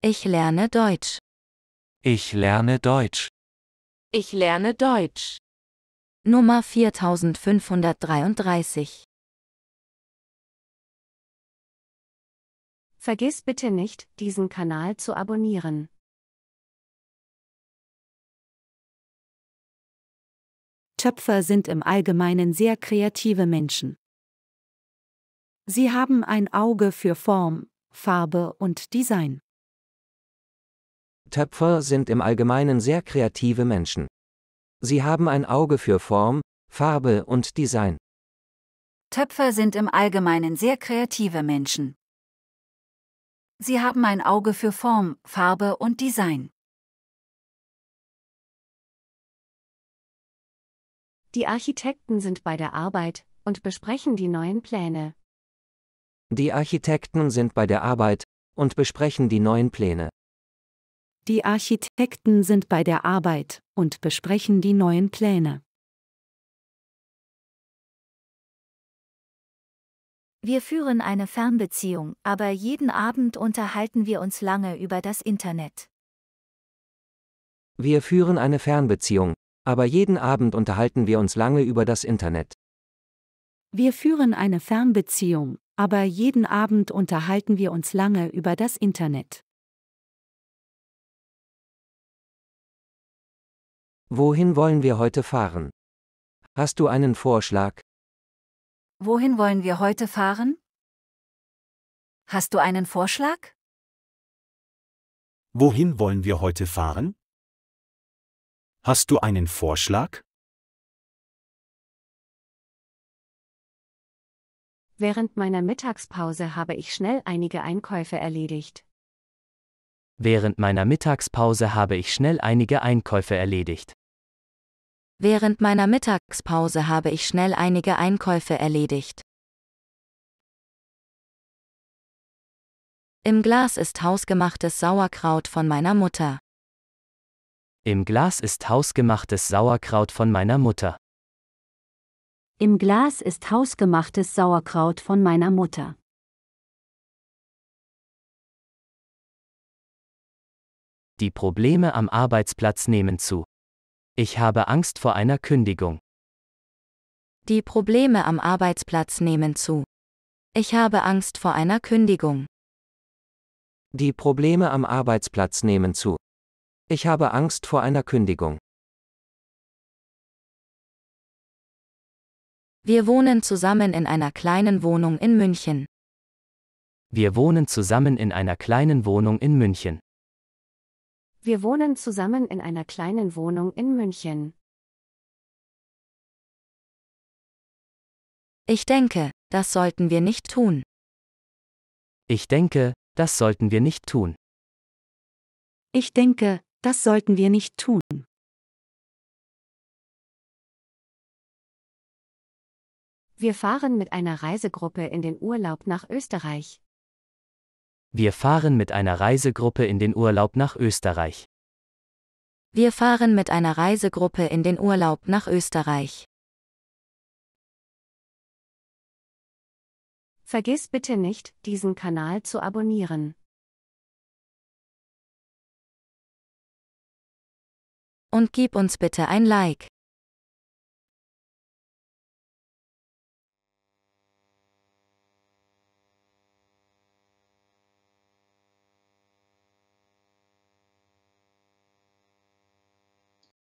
Ich lerne Deutsch. Ich lerne Deutsch. Ich lerne Deutsch. Nummer 4533. Vergiss bitte nicht, diesen Kanal zu abonnieren. Töpfer sind im Allgemeinen sehr kreative Menschen. Sie haben ein Auge für Form, Farbe und Design. Töpfer sind im Allgemeinen sehr kreative Menschen. Sie haben ein Auge für Form, Farbe und Design. Töpfer sind im Allgemeinen sehr kreative Menschen. Sie haben ein Auge für Form, Farbe und Design. Die Architekten sind bei der Arbeit und besprechen die neuen Pläne. Die Architekten sind bei der Arbeit und besprechen die neuen Pläne. Die Architekten sind bei der Arbeit und besprechen die neuen Pläne. Wir führen eine Fernbeziehung, aber jeden Abend unterhalten wir uns lange über das Internet. Wir führen eine Fernbeziehung, aber jeden Abend unterhalten wir uns lange über das Internet. Wir führen eine Fernbeziehung, aber jeden Abend unterhalten wir uns lange über das Internet. Wohin wollen wir heute fahren? Hast du einen Vorschlag? Wohin wollen wir heute fahren? Hast du einen Vorschlag? Wohin wollen wir heute fahren? Hast du einen Vorschlag? Während meiner Mittagspause habe ich schnell einige Einkäufe erledigt. Während meiner Mittagspause habe ich schnell einige Einkäufe erledigt. Während meiner Mittagspause habe ich schnell einige Einkäufe erledigt. Im Glas ist hausgemachtes Sauerkraut von meiner Mutter. Im Glas ist hausgemachtes Sauerkraut von meiner Mutter. Im Glas ist hausgemachtes Sauerkraut von meiner Mutter. Die Probleme am Arbeitsplatz nehmen zu. Ich habe Angst vor einer Kündigung. Die Probleme am Arbeitsplatz nehmen zu. Ich habe Angst vor einer Kündigung. Die Probleme am Arbeitsplatz nehmen zu. Ich habe Angst vor einer Kündigung. Wir wohnen zusammen in einer kleinen Wohnung in München. Wir wohnen zusammen in einer kleinen Wohnung in München. Wir wohnen zusammen in einer kleinen Wohnung in München. Ich denke, das sollten wir nicht tun. Ich denke, das sollten wir nicht tun. Ich denke, das sollten wir nicht tun. Wir fahren mit einer Reisegruppe in den Urlaub nach Österreich. Wir fahren mit einer Reisegruppe in den Urlaub nach Österreich. Wir fahren mit einer Reisegruppe in den Urlaub nach Österreich. Vergiss bitte nicht, diesen Kanal zu abonnieren. Und gib uns bitte ein Like.